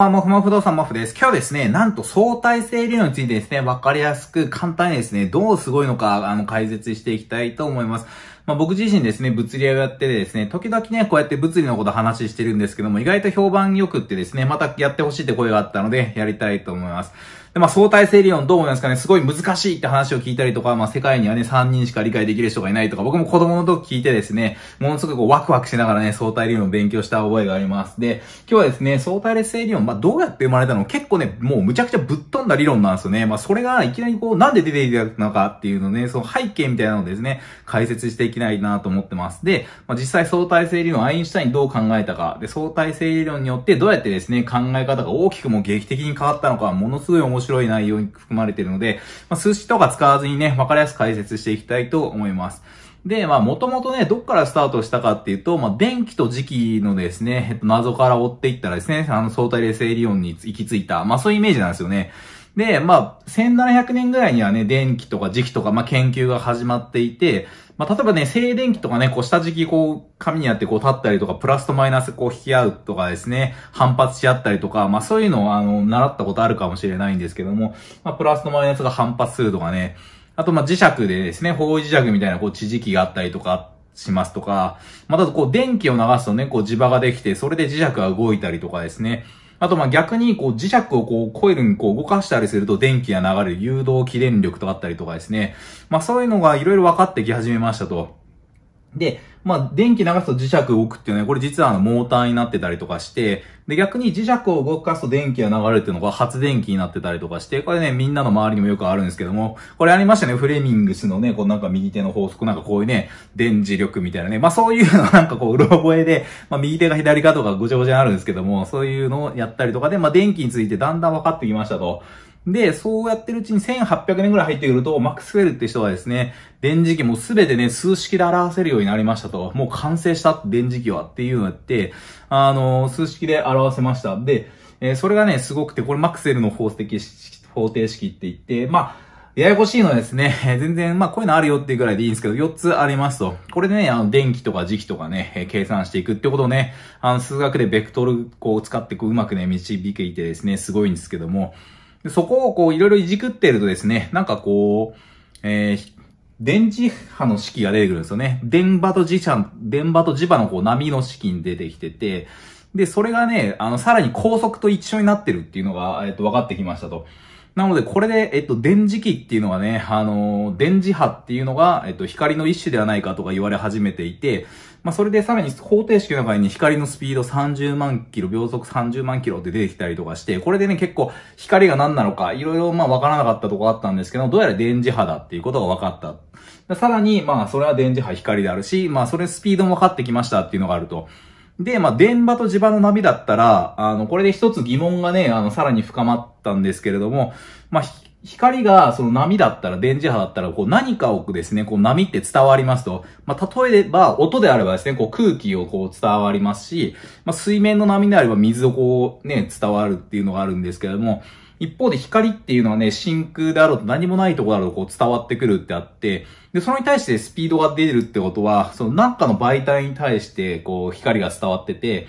もふも不動産マフです。今日ですね、なんと相対性理論についてですね、わかりやすく簡単にですね、どうすごいのか、あの、解説していきたいと思います。まあ、僕自身ですね、物理をやってですね、時々ね、こうやって物理のこと話してるんですけども、意外と評判良くってですね、またやってほしいって声があったので、やりたいと思います。で、まあ、相対性理論どう思いますかねすごい難しいって話を聞いたりとか、まあ、世界にはね、3人しか理解できる人がいないとか、僕も子供の時聞いてですね、ものすごくワクワクしながらね、相対理論を勉強した覚えがあります。で、今日はですね、相対性理論、まあ、どうやって生まれたの結構ね、もうむちゃくちゃぶっ飛んだ理論なんですよね。まあ、それがいきなりこう、なんで出ていただくのかっていうのね、その背景みたいなのをですね、解説していきたいなと思ってます。で、まあ、実際相対性理論、アインシュタインどう考えたか、で、相対性理論によってどうやってですね、考え方が大きくも劇的に変わったのか、ものすごい面白い白い内容に含まれているので、まあ、数式とか使わずにね、わかりやすく解説していきたいと思います。で、まあ、もともとね、どっからスタートしたかっていうと、まあ、電気と磁気のですね、えっと、謎から追っていったらですね、あの、相対冷静理論に行き着いた、まあ、そういうイメージなんですよね。で、まあ、1700年ぐらいにはね、電気とか磁気とか、まあ、研究が始まっていて、まあ、例えばね、静電気とかね、こう、下敷き、こう、紙にあってこう、立ったりとか、プラスとマイナス、こう、引き合うとかですね、反発し合ったりとか、まあ、そういうのを、あの、習ったことあるかもしれないんですけども、まあ、プラスとマイナスが反発するとかね、あと、ま、磁石でですね、方位磁石みたいな、こう、地磁気があったりとか、しますとか、また、こう、電気を流すとね、こう、磁場ができて、それで磁石が動いたりとかですね、あとまあ逆にこう磁石をこうコイルにこう動かしたりすると電気が流れる誘導起電力とかあったりとかですね。まあそういうのがいろいろ分かってき始めましたと。で、まあ、電気流すと磁石動くっていうのは、これ実はあの、モーターになってたりとかして、で、逆に磁石を動かすと電気が流れるっていうのが発電機になってたりとかして、これね、みんなの周りにもよくあるんですけども、これありましたね、フレミングスのね、こうなんか右手の法則、なんかこういうね、電磁力みたいなね、まあそういうのなんかこう、うろ覚えで、まあ右手が左かとかごちゃごちゃになるんですけども、そういうのをやったりとかで、まあ電気についてだんだん分かってきましたと。で、そうやってるうちに1800年ぐらい入ってくると、マックスウェルって人はですね、電磁気もすべてね、数式で表せるようになりましたと。もう完成した電磁気はっていうのやって、あのー、数式で表せました。で、えー、それがね、すごくて、これマックスウェルの方程式、方程式って言って、まあ、ややこしいのはですね、全然、まあこういうのあるよっていうぐらいでいいんですけど、4つありますと。これでね、あの、電気とか磁気とかね、計算していくってことをね、あの、数学でベクトルこう使ってこううまくね、導いてですね、すごいんですけども、でそこをこういろいろいじくってるとですね、なんかこう、えー、電磁波の式が出てくるんですよね。電波と磁場、電波と磁場のこう波の式に出てきてて、で、それがね、あの、さらに高速と一緒になってるっていうのが、えっと、分かってきましたと。なので、これで、えっと、電磁気っていうのはね、あのー、電磁波っていうのが、えっと、光の一種ではないかとか言われ始めていて、まあ、それでさらに方程式の中に光のスピード30万キロ、秒速30万キロって出てきたりとかして、これでね、結構光が何なのか、いろいろまあ分からなかったとこあったんですけど、どうやら電磁波だっていうことが分かった。さらに、まあ、それは電磁波光であるし、まあ、それスピードも分かってきましたっていうのがあると。で、まあ、電波と磁場のナビだったら、あの、これで一つ疑問がね、あの、さらに深まったんですけれども、まあ、光が、その波だったら、電磁波だったら、こう何かをですね、こう波って伝わりますと、まあ、例えば、音であればですね、こう空気をこう伝わりますし、まあ、水面の波であれば水をこうね、伝わるっていうのがあるんですけれども、一方で光っていうのはね、真空であろうと何もないところだろうとこう伝わってくるってあって、で、それに対してスピードが出るってことは、その何かの媒体に対してこう光が伝わってて、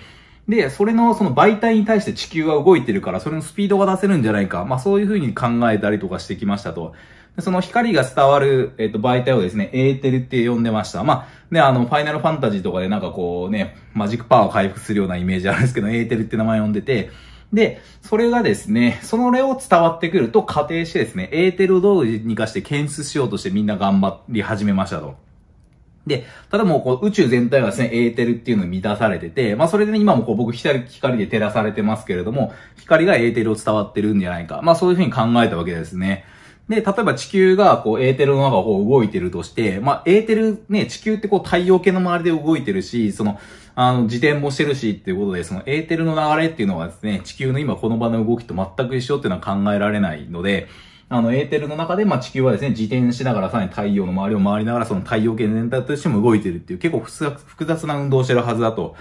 で、それのその媒体に対して地球は動いてるから、それのスピードが出せるんじゃないか。まあそういうふうに考えたりとかしてきましたと。その光が伝わる、えっ、と、媒体をですね、エーテルって呼んでました。まあ、ね、あの、ファイナルファンタジーとかでなんかこうね、マジックパワーを回復するようなイメージあるんですけど、エーテルって名前呼んでて、で、それがですね、その例を伝わってくると仮定してですね、エーテルをどうにかして検出しようとしてみんな頑張り始めましたと。で、ただもうこう宇宙全体がですね、エーテルっていうのに満たされてて、まあそれでね、今もこう僕光光で照らされてますけれども、光がエーテルを伝わってるんじゃないか。まあそういうふうに考えたわけですね。で、例えば地球がこうエーテルの中をこう動いてるとして、まあエーテルね、地球ってこう太陽系の周りで動いてるし、その、あの、自転もしてるしっていうことで、そのエーテルの流れっていうのはですね、地球の今この場の動きと全く一緒っていうのは考えられないので、あの、エーテルの中で、まあ、地球はですね、自転しながら、さらに太陽の周りを回りながら、その太陽系全体としても動いてるっていう、結構複雑な運動をしてるはずだと。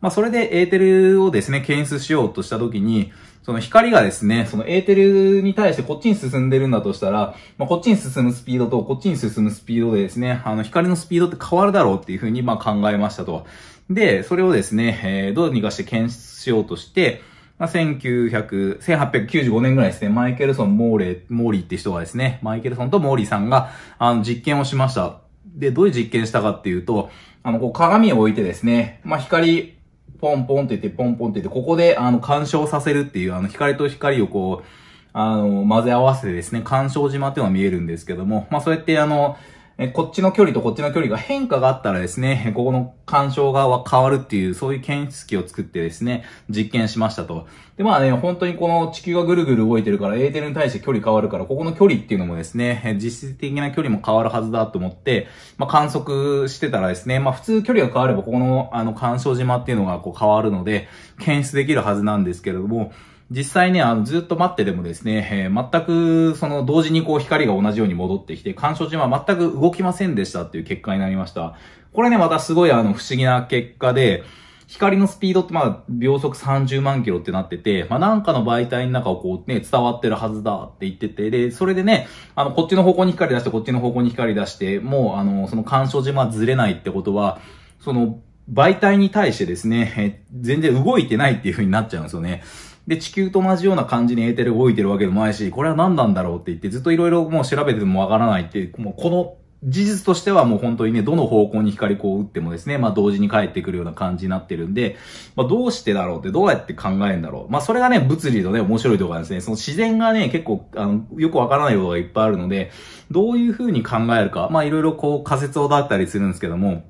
まあ、それでエーテルをですね、検出しようとしたときに、その光がですね、そのエーテルに対してこっちに進んでるんだとしたら、まあ、こっちに進むスピードとこっちに進むスピードでですね、あの光のスピードって変わるだろうっていうふうにまあ考えましたと。で、それをですね、えー、どうにかして検出しようとして、まあ、1900、1895年ぐらいですね、マイケルソン・モーレ、モーリーって人がですね、マイケルソンとモーリーさんが、あの、実験をしました。で、どういう実験したかっていうと、あの、こう鏡を置いてですね、まあ、光、ポンポンって言って、ポンポンって言って、ここで、あの、干渉させるっていう、あの、光と光をこう、あの、混ぜ合わせてですね、干渉島っていうのが見えるんですけども、まあ、そうやって、あの、えこっちの距離とこっちの距離が変化があったらですね、ここの干渉側は変わるっていう、そういう検出器を作ってですね、実験しましたと。で、まあね、本当にこの地球がぐるぐる動いてるから、エーテルに対して距離変わるから、ここの距離っていうのもですね、実質的な距離も変わるはずだと思って、まあ観測してたらですね、まあ普通距離が変われば、ここの、あの、干渉島っていうのがこう変わるので、検出できるはずなんですけれども、実際ね、あの、ずっと待っててもですね、えー、全く、その、同時にこう、光が同じように戻ってきて、干渉島は全く動きませんでしたっていう結果になりました。これね、またすごいあの、不思議な結果で、光のスピードってまあ秒速30万キロってなってて、まあなんかの媒体の中をこうね、伝わってるはずだって言ってて、で、それでね、あの、こっちの方向に光出して、こっちの方向に光出して、もうあの、その干渉島ずれないってことは、その、媒体に対してですね、全然動いてないっていう風になっちゃうんですよね。で、地球と同じような感じにエーテル動いてるわけでもないし、これは何なんだろうって言って、ずっといろいろもう調べてもわからないっていう、もうこの事実としてはもう本当にね、どの方向に光こう打ってもですね、まあ同時に返ってくるような感じになってるんで、まあどうしてだろうってどうやって考えるんだろう。まあそれがね、物理のね、面白いところなんですね。その自然がね、結構、あの、よくわからないことがいっぱいあるので、どういう風に考えるか、まあいろいろこう仮説をだったりするんですけども、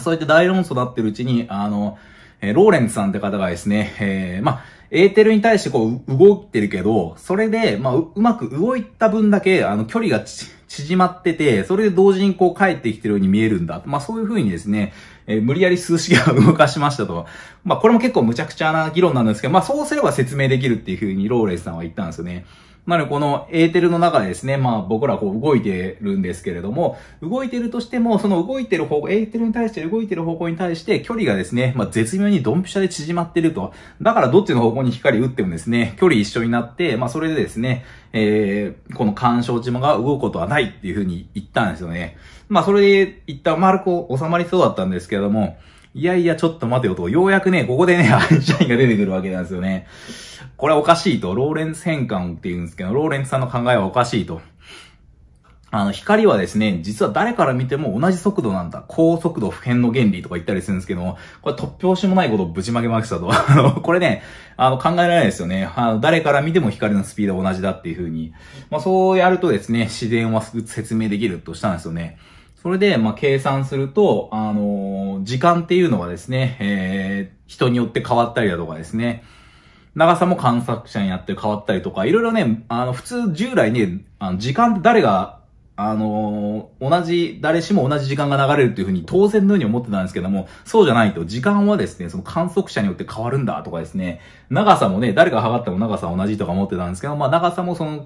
そうやって大論争だってるうちに、あの、えー、ローレンツさんって方がですね、えー、まあ、エーテルに対してこう、動いてるけど、それで、まあ、う、うまく動いた分だけ、あの、距離が縮まってて、それで同時にこう帰ってきてるように見えるんだ。まあ、そういうふうにですね、えー、無理やり数式が動かしましたと。まあ、これも結構無茶苦茶な議論なんですけど、まあ、そうすれば説明できるっていうふうにローレスさんは言ったんですよね。まあね、このエーテルの中でですね、まあ僕らこう動いてるんですけれども、動いてるとしても、その動いてる方向、エーテルに対して動いてる方向に対して距離がですね、まあ絶妙にドンピシャで縮まってると。だからどっちの方向に光打ってもですね、距離一緒になって、まあそれでですね、えー、この干渉島が動くことはないっていうふうに言ったんですよね。まあそれで一旦丸く収まりそうだったんですけれども、いやいや、ちょっと待てよと、ようやくね、ここでね、アインシャインが出てくるわけなんですよね。これはおかしいと、ローレンツ変換って言うんですけど、ローレンツさんの考えはおかしいと。あの、光はですね、実は誰から見ても同じ速度なんだ。高速度不変の原理とか言ったりするんですけどこれ突拍子もないことをぶちまけましたと。あの、これね、あの、考えられないですよね。あの、誰から見ても光のスピードは同じだっていう風に。まあ、そうやるとですね、自然は説明できるとしたんですよね。それで、まあ、計算すると、あのー、時間っていうのはですね、えー、人によって変わったりだとかですね、長さも観察者にやって変わったりとか、いろいろね、あの、普通従来ね、あの時間って誰が、あのー、同じ、誰しも同じ時間が流れるっていうふうに当然のように思ってたんですけども、そうじゃないと、時間はですね、その観測者によって変わるんだとかですね、長さもね、誰が測っても長さは同じとか思ってたんですけど、まあ長さもその、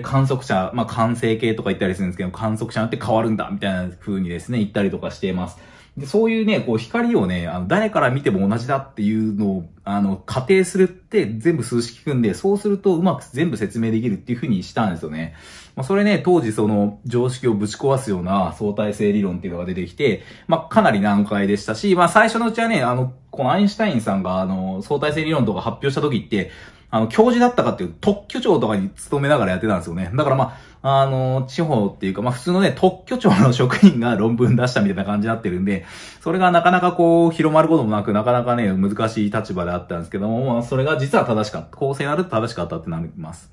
観測者、まあ、完成形とか言ったりするんですけど、観測者によって変わるんだ、みたいな風にですね、言ったりとかしています。で、そういうね、こう光をね、あの、誰から見ても同じだっていうのを、あの、仮定するって全部数式組んで、そうするとうまく全部説明できるっていう風にしたんですよね。まあ、それね、当時その常識をぶち壊すような相対性理論っていうのが出てきて、まあ、かなり難解でしたし、まあ、最初のうちはね、あの、このアインシュタインさんが、あの、相対性理論とか発表した時って、あの、教授だったかっていう特許庁とかに勤めながらやってたんですよね。だからまあ、あのー、地方っていうか、まあ普通のね、特許庁の職員が論文出したみたいな感じになってるんで、それがなかなかこう、広まることもなく、なかなかね、難しい立場であったんですけども、まあそれが実は正しかった。公正なると正しかったってなります。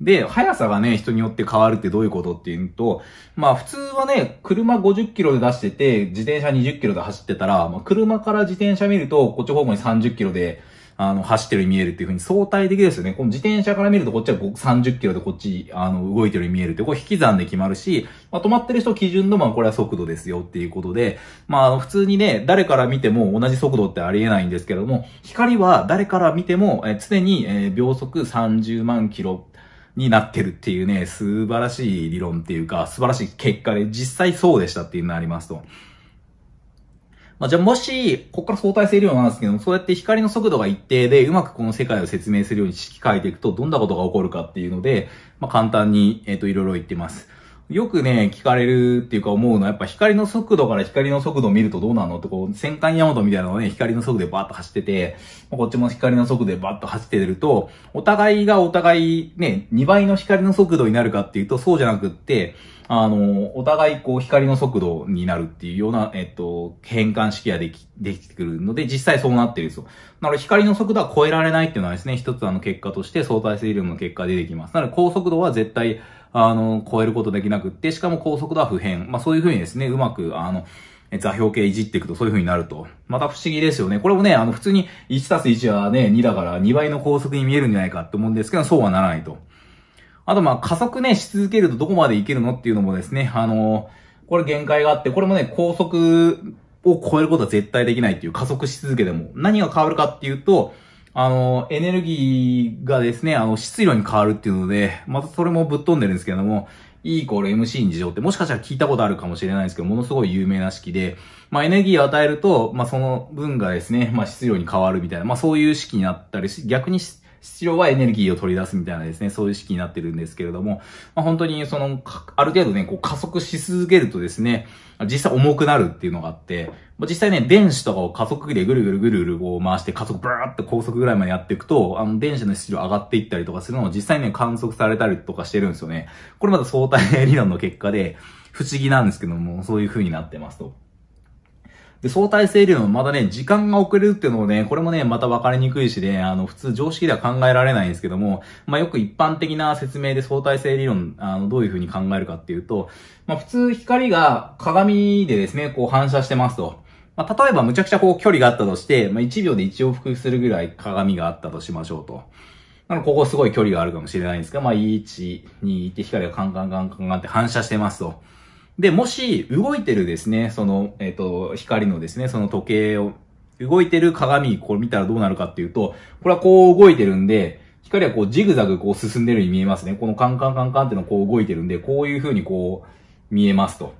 で、速さがね、人によって変わるってどういうことっていうと、まあ普通はね、車50キロで出してて、自転車20キロで走ってたら、まあ、車から自転車見ると、こっち方向に30キロで、あの、走ってるように見えるっていう風に相対的ですよね。この自転車から見るとこっちは30キロでこっち、あの、動いてるように見えるって、こう引き算で決まるし、まあ、止まってる人基準の、まあ、これは速度ですよっていうことで、まあ、の、普通にね、誰から見ても同じ速度ってありえないんですけども、光は誰から見ても、え常に、え秒速30万キロ、になってるっていうね、素晴らしい理論っていうか、素晴らしい結果で、実際そうでしたっていうのがありますと。まあ、じゃあもし、ここから相対性理論なんですけども、そうやって光の速度が一定で、うまくこの世界を説明するように式書いていくと、どんなことが起こるかっていうので、まあ、簡単に、えっ、ー、と、いろいろ言ってます。よくね、聞かれるっていうか思うのは、やっぱ光の速度から光の速度を見るとどうなのってこう、戦艦ヤマトみたいなのをね、光の速度でバーッと走ってて、こっちも光の速度でバーッと走ってると、お互いがお互いね、2倍の光の速度になるかっていうと、そうじゃなくって、あの、お互いこう光の速度になるっていうような、えっと、変換式ができ、できてくるので、実際そうなってるんですよ。なので光の速度は超えられないっていうのはですね、一つあの結果として相対性理論の結果出てきます。なので高速度は絶対、あの、超えることできなくって、しかも高速度は不変。まあ、そういうふうにですね、うまく、あの、座標系いじっていくとそういう風になると。また不思議ですよね。これもね、あの、普通に1たす1はね、2だから2倍の高速に見えるんじゃないかって思うんですけど、そうはならないと。あと、まあ、加速ね、し続けるとどこまでいけるのっていうのもですね、あのー、これ限界があって、これもね、高速を超えることは絶対できないっていう、加速し続けても。何が変わるかっていうと、あの、エネルギーがですね、あの、質量に変わるっていうので、またそれもぶっ飛んでるんですけども、E イコール MC に事情ってもしかしたら聞いたことあるかもしれないんですけど、ものすごい有名な式で、まあエネルギーを与えると、まあその分がですね、まあ質量に変わるみたいな、まあそういう式になったりし、逆に質量はエネルギーを取り出すみたいなですね、そういう意識になってるんですけれども、まあ、本当にその、ある程度ね、こう加速し続けるとですね、実際重くなるっていうのがあって、実際ね、電子とかを加速器でぐるぐるぐるぐるこう回して加速ブーって高速ぐらいまでやっていくと、あの電子の質量上がっていったりとかするのを実際ね、観測されたりとかしてるんですよね。これまた相対理論の結果で、不思議なんですけども、そういう風になってますと。で、相対性理論、まだね、時間が遅れるっていうのもね、これもね、また分かりにくいしね、あの、普通常識では考えられないんですけども、まあ、よく一般的な説明で相対性理論、あの、どういうふうに考えるかっていうと、まあ、普通光が鏡でですね、こう反射してますと。まあ、例えばむちゃくちゃこう距離があったとして、まあ、1秒で1往復するぐらい鏡があったとしましょうと。なのここすごい距離があるかもしれないんですが、まあ、1、2って光がカンカンカンカンカンって反射してますと。で、もし、動いてるですね、その、えっ、ー、と、光のですね、その時計を、動いてる鏡、これ見たらどうなるかっていうと、これはこう動いてるんで、光はこうジグザグこう進んでるように見えますね。このカンカンカンカンってのこう動いてるんで、こういう風にこう見えますと。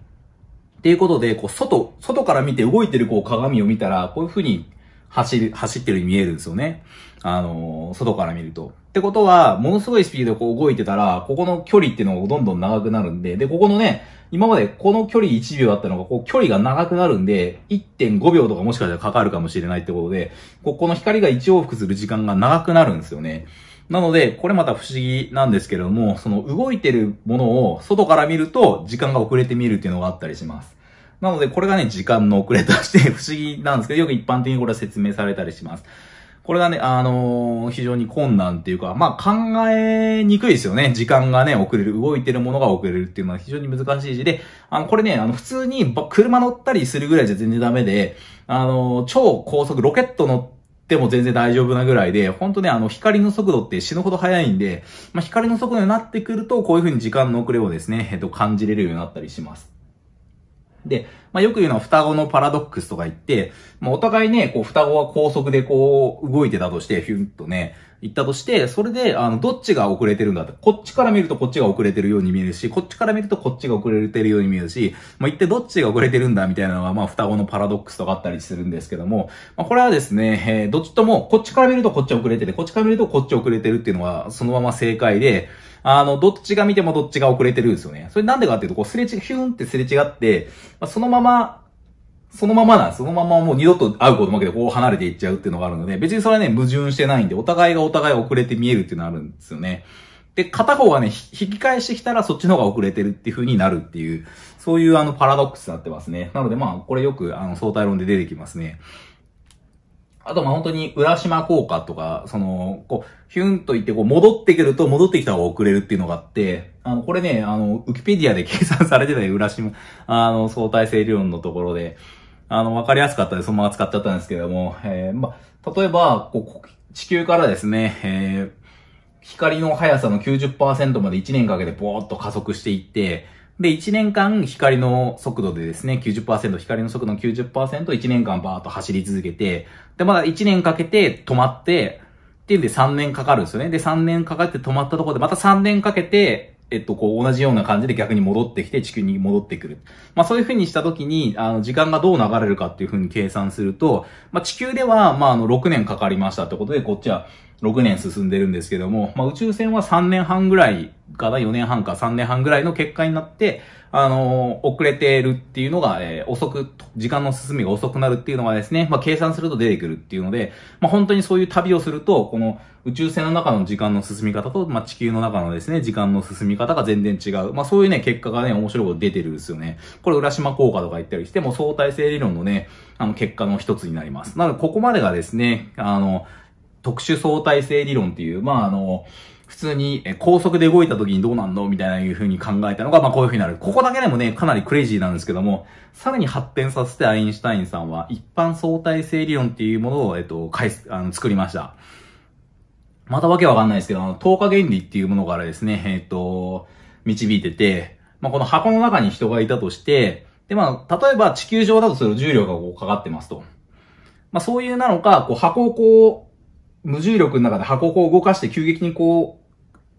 っていうことで、こう外、外から見て動いてるこう鏡を見たら、こういう風に走る、走ってるように見えるんですよね。あのー、外から見ると。ってことは、ものすごいスピードでこう動いてたら、ここの距離っていうのがどんどん長くなるんで、で、ここのね、今までこの距離1秒あったのが、こう距離が長くなるんで、1.5秒とかもしかしたらかかるかもしれないってことで、ここの光が1往復する時間が長くなるんですよね。なので、これまた不思議なんですけれども、その動いてるものを外から見ると時間が遅れて見るっていうのがあったりします。なので、これがね、時間の遅れとして不思議なんですけど、よく一般的にこれは説明されたりします。これがね、あのー、非常に困難っていうか、まあ、考えにくいですよね。時間がね、遅れる、動いてるものが遅れるっていうのは非常に難しいし、で、あの、これね、あの、普通に車乗ったりするぐらいじゃ全然ダメで、あのー、超高速ロケット乗って、でも全然大丈夫なぐらいで、ほんとね、あの、光の速度って死ぬほど速いんで、まあ、光の速度になってくると、こういう風に時間の遅れをですね、えっと、感じれるようになったりします。で、まあ、よく言うのは双子のパラドックスとか言って、まあ、お互いね、こう、双子は高速でこう、動いてたとして、ヒュンとね、行ったとして、それで、あの、どっちが遅れてるんだって、こっちから見るとこっちが遅れてるように見えるし、こっちから見るとこっちが遅れてるように見えるし、まあ、一体どっちが遅れてるんだみたいなのが、まあ、双子のパラドックスとかあったりするんですけども、まあ、これはですね、えー、どっちとも、こっちから見るとこっち遅れてて、こっちから見るとこっち遅れてるっていうのは、そのまま正解で、あの、どっちが見てもどっちが遅れてるんですよね。それなんでかっていうと、こう、すれ違、ヒューンってすれ違って、まあ、そのまま、そのままなんそのままもう二度と会うこともけて、こう離れていっちゃうっていうのがあるので、別にそれはね、矛盾してないんで、お互いがお互い遅れて見えるっていうのがあるんですよね。で、片方がね、引き返してきたらそっちの方が遅れてるっていう風になるっていう、そういうあのパラドックスになってますね。なのでまあ、これよくあの相対論で出てきますね。あとまあ本当に浦島効果とか、その、こう、ヒュンと言ってこう戻ってくると戻ってきた方が遅れるっていうのがあって、あの、これね、あの、ウキペディアで計算されてた浦島、あの、相対性理論のところで、あの、わかりやすかったで、そのまま使っちゃったんですけども、えー、ま例えば、こう、地球からですね、えー、光の速さの90%まで1年かけてぼーっと加速していって、で、1年間光の速度でですね、90%、光の速度の90%、1年間バーッと走り続けて、で、まだ1年かけて止まって、っていうんで3年かかるんですよね。で、3年かかって止まったところで、また3年かけて、えっと、こう、同じような感じで逆に戻ってきて、地球に戻ってくる。まあ、そういう風にしたときに、あの、時間がどう流れるかっていう風に計算すると、まあ、地球では、まあ、あの、6年かかりましたってことで、こっちは、6年進んでるんですけども、まあ、宇宙船は3年半ぐらいかな、4年半か3年半ぐらいの結果になって、あのー、遅れてるっていうのが、えー、遅く、時間の進みが遅くなるっていうのがですね、まあ、計算すると出てくるっていうので、まあ、本当にそういう旅をすると、この宇宙船の中の時間の進み方と、まあ、地球の中のですね、時間の進み方が全然違う。まあ、そういうね、結果がね、面白いこと出てるんですよね。これ、浦島効果とか言ったりして、も相対性理論のね、あの、結果の一つになります。なので、ここまでがですね、あの、特殊相対性理論っていう、まあ、あの、普通に高速で動いた時にどうなんのみたいないう風に考えたのが、まあこういう風になる。ここだけでもね、かなりクレイジーなんですけども、さらに発展させてアインシュタインさんは一般相対性理論っていうものを、えっと、開す、あの、作りました。またわけわかんないですけど、あの、等価原理っていうものからですね、えっと、導いてて、まあこの箱の中に人がいたとして、でまあ、例えば地球上だとする重量がこうかかってますと。まあそういうなのか、こう箱をこう、無重力の中で箱を動かして急激にこう、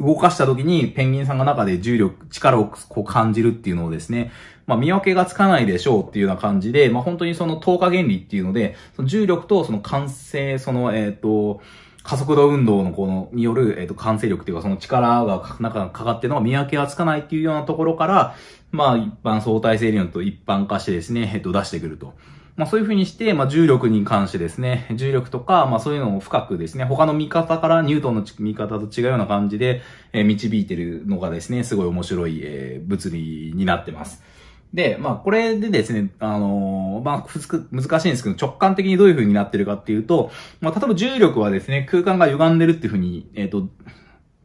動かした時にペンギンさんが中で重力、力をこう感じるっていうのをですね、まあ見分けがつかないでしょうっていうような感じで、まあ本当にその透過原理っていうので、その重力とその完成、その、えっ、ー、と、加速度運動のこの、による、えっ、ー、と、完成力っていうか、その力が、中かかってるのが見分けがつかないっていうようなところから、まあ、一般相対性理論と一般化してですね、えっ、ー、と、出してくると。まあそういうふうにして、まあ重力に関してですね、重力とか、まあそういうのを深くですね、他の見方からニュートンの見方と違うような感じで、えー、導いてるのがですね、すごい面白い、えー、物理になってます。で、まあこれでですね、あのー、まあふつく、難しいんですけど、直感的にどういう風になってるかっていうと、まあ例えば重力はですね、空間が歪んでるっていう風に、えっ、ー、と、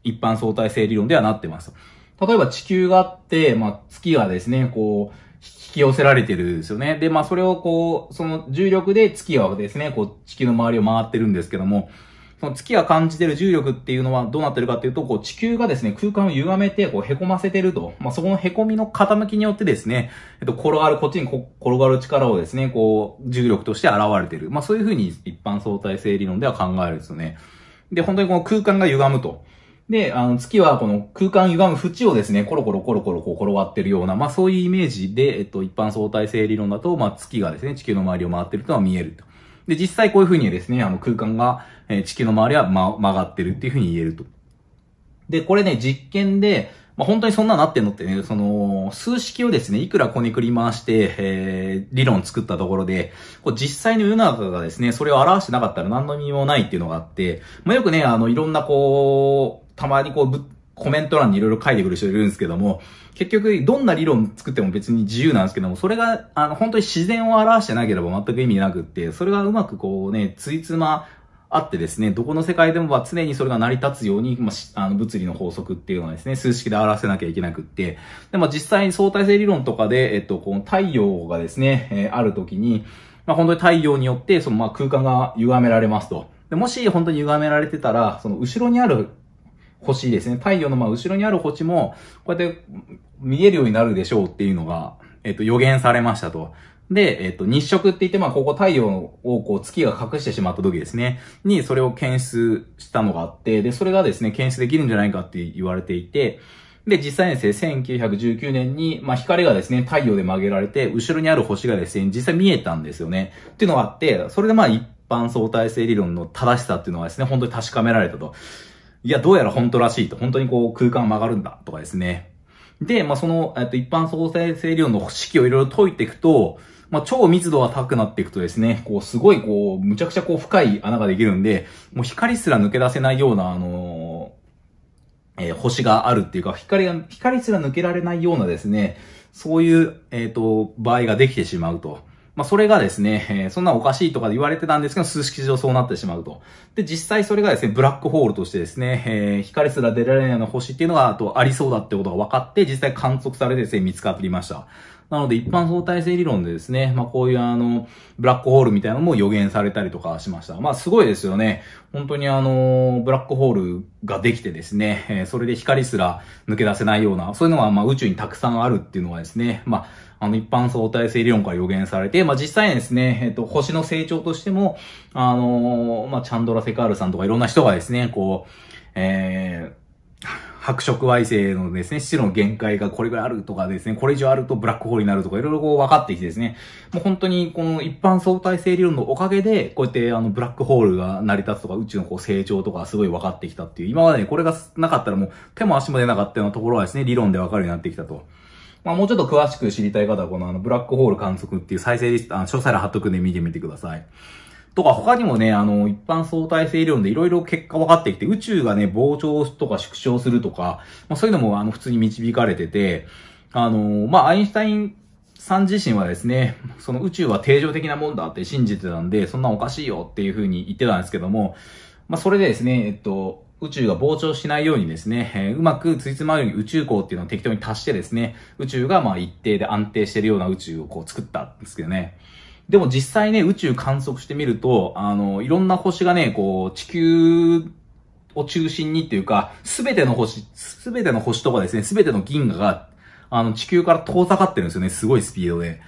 一般相対性理論ではなってます。例えば地球があって、まあ、月がですね、こう、引き寄せられてるんですよね。で、まあ、それをこう、その重力で月はですね、こう、地球の周りを回ってるんですけども、その月が感じてる重力っていうのはどうなってるかっていうと、こう地球がですね、空間を歪めて、こう凹ませてると。まあ、そこの凹みの傾きによってですね、えっと、転がる、こっちに転がる力をですね、こう、重力として現れてる。まあ、そういうふうに一般相対性理論では考えるんですよね。で、本当にこの空間が歪むと。で、あの、月はこの空間歪む縁をですね、コロコロコロコロこう転がってるような、まあそういうイメージで、えっと、一般相対性理論だと、まあ月がですね、地球の周りを回ってるとは見えると。で、実際こういうふうにですね、あの空間が、え地球の周りは、ま、曲がってるっていうふうに言えると。で、これね、実験で、まあ、本当にそんななってんのってね、その、数式をですね、いくらこねくり回して、えー、理論作ったところで、こう実際の世の中がですね、それを表してなかったら何の意味もないっていうのがあって、まあ、よくね、あの、いろんなこう、たまにこうコメント欄にいろいろ書いてくる人いるんですけども、結局、どんな理論作っても別に自由なんですけども、それが、あの、本当に自然を表してなければ全く意味なくって、それがうまくこうね、ついつまあってですね、どこの世界でもは常にそれが成り立つように、まあ、あの物理の法則っていうのはですね、数式で表せなきゃいけなくって、で、まあ、実際に相対性理論とかで、えっと、この太陽がですね、えー、あるときに、まあ、本当に太陽によって、その、まあ、空間が歪められますと。でもし本当に歪められてたら、その後ろにある星ですね。太陽のまあ後ろにある星も、こうやって見えるようになるでしょうっていうのが、えっと、予言されましたと。で、えっと、日食って言って、まあ、ここ太陽をこう月が隠してしまった時ですね、にそれを検出したのがあって、で、それがですね、検出できるんじゃないかって言われていて、で、実際にですね、1919年に、まあ、光がですね、太陽で曲げられて、後ろにある星がですね、実際見えたんですよね。っていうのがあって、それでまあ、一般相対性理論の正しさっていうのはですね、本当に確かめられたと。いや、どうやら本当らしいと、本当にこう空間曲がるんだとかですね。で、まあ、その、えっと、一般総生性理の式をいろいろ解いていくと、まあ、超密度が高くなっていくとですね、こう、すごい、こう、むちゃくちゃこう、深い穴ができるんで、もう光すら抜け出せないような、あのー、えー、星があるっていうか、光が、光すら抜けられないようなですね、そういう、えっ、ー、と、場合ができてしまうと。まあ、それがですね、えー、そんなおかしいとかで言われてたんですけど、数式上そうなってしまうと。で、実際それがですね、ブラックホールとしてですね、えー、光すら出られないような星っていうのが、あとありそうだってことが分かって、実際観測されてですね、見つかっていました。なので一般相対性理論でですね、まあこういうあの、ブラックホールみたいなのも予言されたりとかしました。まあすごいですよね。本当にあの、ブラックホールができてですね、え それで光すら抜け出せないような、そういうのがまあ宇宙にたくさんあるっていうのはですね、まああの、一般相対性理論から予言されて、まあ、実際にですね、えっ、と、星の成長としても、あのー、まあ、チャンドラ・セカールさんとかいろんな人がですね、こう、えー、白色矮星のですね、白の限界がこれぐらいあるとかですね、これ以上あるとブラックホールになるとか、いろいろこう分かってきてですね、もう本当にこの一般相対性理論のおかげで、こうやってあのブラックホールが成り立つとか、宇宙のこう成長とかすごい分かってきたっていう、今までこれがなかったらもう手も足も出なかったようなところはですね、理論で分かるようになってきたと。まあ、もうちょっと詳しく知りたい方は、このあの、ブラックホール観測っていう再生リスト、あの、詳細欄貼っとくんで見てみてください。とか他にもね、あの、一般相対性理論でいろいろ結果分かってきて、宇宙がね、膨張とか縮小するとか、まあそういうのもあの、普通に導かれてて、あの、まあ、アインシュタインさん自身はですね、その宇宙は定常的なもんだって信じてたんで、そんなおかしいよっていうふうに言ってたんですけども、まあそれでですね、えっと、宇宙が膨張しないようにですね、えー、うまくついつまるように宇宙港っていうのを適当に足してですね、宇宙がまあ一定で安定してるような宇宙をこう作ったんですけどね。でも実際ね、宇宙観測してみると、あの、いろんな星がね、こう、地球を中心にっていうか、すべての星、すべての星とかですね、すべての銀河が、あの、地球から遠ざかってるんですよね、すごいスピードで。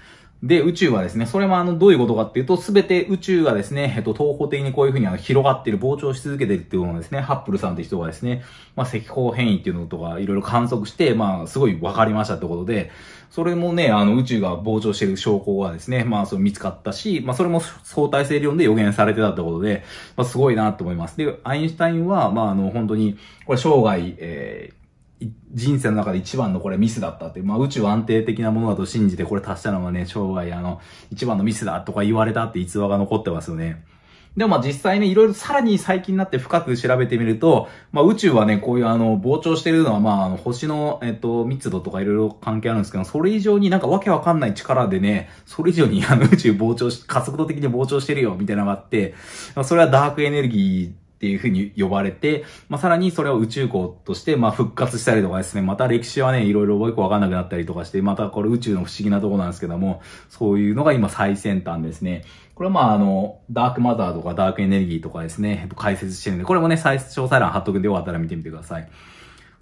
で、宇宙はですね、それもあの、どういうことかっていうと、すべて宇宙がですね、えっと、東方的にこういうふうにあの、広がってる、膨張し続けてるっていうのをですね、ハッブルさんって人がですね、まあ、赤方変異っていうのとか、いろいろ観測して、まあ、すごい分かりましたってことで、それもね、あの、宇宙が膨張してる証拠がですね、まあ、その見つかったし、まあ、それも相対性理論で予言されてたってことで、まあ、すごいなと思います。で、アインシュタインは、まあ、あの、本当に、これ生涯、えー、人生の中で一番のこれミスだったって、まあ宇宙安定的なものだと信じてこれ達したのはね、生涯あの、一番のミスだとか言われたって逸話が残ってますよね。でもまあ実際ね、いろいろさらに最近になって深く調べてみると、まあ宇宙はね、こういうあの、膨張してるのはまあ、あの、星の、えっと、密度とかいろいろ関係あるんですけど、それ以上になんかわけわかんない力でね、それ以上にあの宇宙膨張し、加速度的に膨張してるよ、みたいなのがあって、それはダークエネルギー、っていうふうに呼ばれて、まあ、さらにそれを宇宙港として、ま復活したりとかですね、また歴史はね、いろいろよくわかんなくなったりとかして、またこれ宇宙の不思議なとこなんですけども、そういうのが今最先端ですね。これはまあ、あの、ダークマザーとかダークエネルギーとかですね、解説してるんで、これもね、詳細欄貼っとくんでよかったら見てみてください。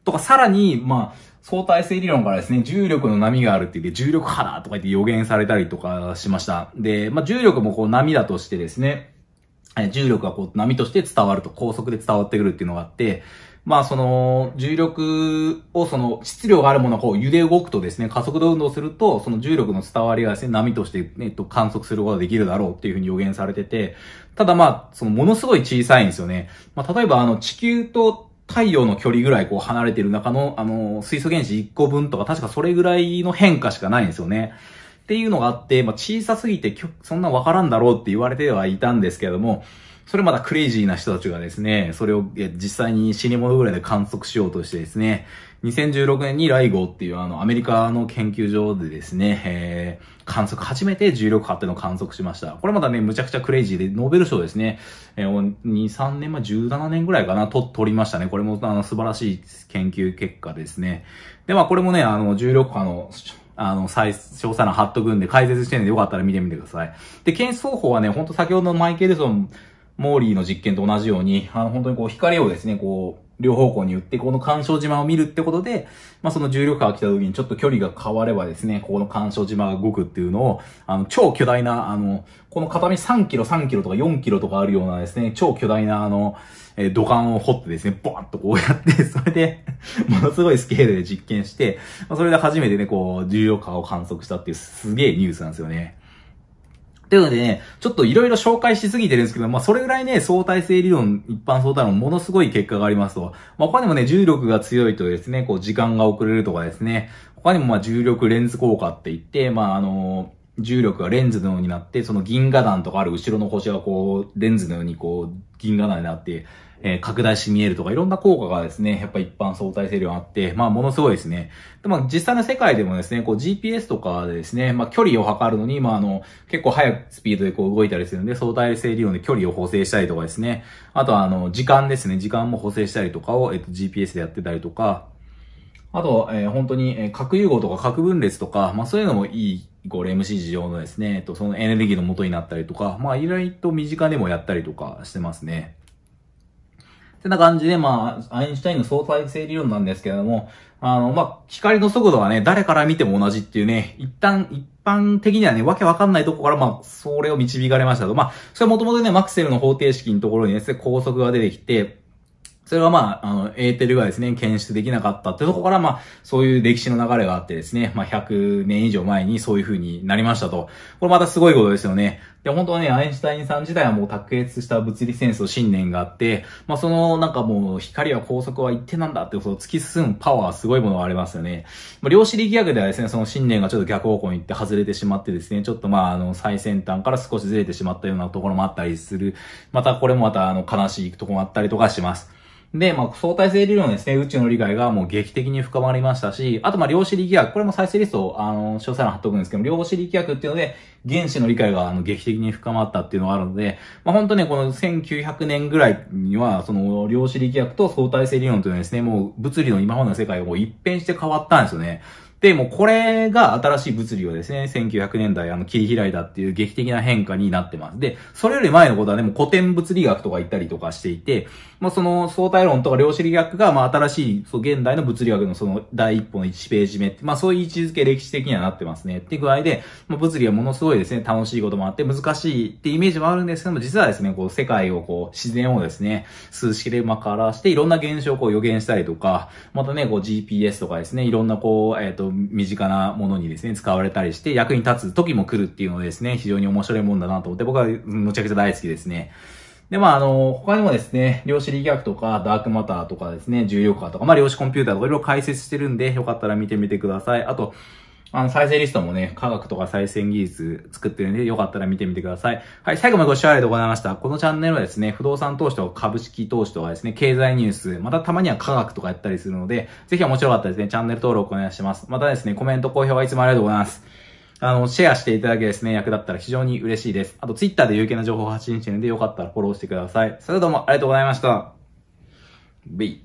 とか、さらに、まあ、相対性理論からですね、重力の波があるって言って、重力波だとか言って予言されたりとかしました。で、まあ、重力もこう波だとしてですね、重力がこう波として伝わると、高速で伝わってくるっていうのがあって、まあその、重力をその質量があるものをこう揺れ動くとですね、加速度運動すると、その重力の伝わりがですね、波として、ね、と観測することができるだろうっていうふうに予言されてて、ただまあ、そのものすごい小さいんですよね。まあ例えばあの地球と太陽の距離ぐらいこう離れてる中の、あの、水素原子1個分とか確かそれぐらいの変化しかないんですよね。っていうのがあって、まあ、小さすぎてそんなわからんだろうって言われてはいたんですけれども、それまだクレイジーな人たちがですね、それを実際に死に物ぐらいで観測しようとしてですね、2016年にライゴっていうあのアメリカの研究所でですね、えー、観測、初めて重力波っていうのを観測しました。これまたね、むちゃくちゃクレイジーで、ノーベル賞ですね、えー、2、3年前、17年ぐらいかな、と、取りましたね。これもあの素晴らしい研究結果ですね。で、まあこれもね、あの重力波のあの、最、詳細なハット群で解説してるんでよかったら見てみてください。で、検出方法はね、ほんと先ほどのマイケルソン、モーリーの実験と同じように、あの、本当にこう光をですね、こう、両方向に打って、この干渉島を見るってことで、まあ、その重力波が来た時にちょっと距離が変わればですね、ここの干渉島が動くっていうのを、あの、超巨大な、あの、この片道3キロ、3キロとか4キロとかあるようなですね、超巨大な、あの、え土管を掘ってですね、ボーンとこうやって、それでものすごいスケールで実験して、まあ、それで初めてね、こう、重量化を観測したっていうすげえニュースなんですよね。というのでね、ちょっといろいろ紹介しすぎてるんですけど、まあそれぐらいね、相対性理論、一般相対論、ものすごい結果がありますと。まあ他にもね、重力が強いとですね、こう時間が遅れるとかですね、他にもまあ重力レンズ効果って言って、まああのー重力がレンズのようになって、その銀河団とかある後ろの星がこう、レンズのようにこう、銀河団になって、えー、拡大して見えるとか、いろんな効果がですね、やっぱ一般相対性量あって、まあものすごいですね。でまあ実際の世界でもですね、こう GPS とかでですね、まあ距離を測るのに、まああの、結構速いスピードでこう動いたりするんで、相対性理論で距離を補正したりとかですね、あとはあの、時間ですね、時間も補正したりとかを、えっと GPS でやってたりとか、あと、えー、本当に、え核融合とか核分裂とか、まあそういうのもいい、こう、レム c 事情のですね、えっと、そのエネルギーの元になったりとか、まあ意外と身近でもやったりとかしてますね。ってな感じで、まあ、アインシュタインの相対性理論なんですけれども、あの、まあ、光の速度はね、誰から見ても同じっていうね、一旦、一般的にはね、わけわかんないとこから、まあ、それを導かれましたと。まあ、それはもともとね、マクセルの方程式のところにですね、高速が出てきて、それはまあ、あの、エーテルがですね、検出できなかったってとこから、まあ、そういう歴史の流れがあってですね、まあ、100年以上前にそういう風になりましたと。これまたすごいことですよね。で、本当はね、アインシュタインさん自体はもう卓越した物理センスと信念があって、まあ、その、なんかもう、光は高速は一定なんだってことを突き進むパワーすごいものがありますよね。まあ、量子力学ではですね、その信念がちょっと逆方向に行って外れてしまってですね、ちょっとまあ、あの、最先端から少しずれてしまったようなところもあったりする。また、これもまた、あの、悲しいところもあったりとかします。で、まあ、相対性理論ですね、宇宙の理解がもう劇的に深まりましたし、あと、まあ、量子力学、これも再生リストあの、詳細欄貼っとくんですけど、量子力学っていうので、原子の理解が、あの、劇的に深まったっていうのがあるので、まあ、本当ね、この1900年ぐらいには、その、量子力学と相対性理論というのはですね、もう、物理の今までの世界を一変して変わったんですよね。で、もうこれが新しい物理をですね、1900年代あの切り開いたっていう劇的な変化になってます。で、それより前のことはね、もう古典物理学とか行ったりとかしていて、まあその相対論とか量子力学が、まあ新しい、そう現代の物理学のその第一歩の1ページ目って、まあそういう位置づけ歴史的にはなってますね。って具合で、まあ物理はものすごいですね、楽しいこともあって難しいってイメージもあるんですけども、実はですね、こう世界をこう自然をですね、数式でまからしていろんな現象をこう予言したりとか、またね、こう GPS とかですね、いろんなこう、えっ、ー、と、身近なものにですね、使われたりして役に立つ時も来るっていうのですね、非常に面白いもんだなと思って、僕はむちゃくちゃ大好きですね。で、まあ、あの、他にもですね、量子力学とか、ダークマターとかですね、重要化とか、まあ、量子コンピューターとかいろいろ解説してるんで、よかったら見てみてください。あと、あの、再生リストもね、科学とか再生技術作ってるんで、よかったら見てみてください。はい、最後までご視聴ありがとうございました。このチャンネルはですね、不動産投資とか株式投資とかですね、経済ニュース、またたまには科学とかやったりするので、ぜひ面白かったらですね、チャンネル登録お願いします。またですね、コメント、高評はいつもありがとうございます。あの、シェアしていただけですね、役立ったら非常に嬉しいです。あと、ツイッターで有権な情報を発信してるので、よかったらフォローしてください。それではどうもありがとうございました。B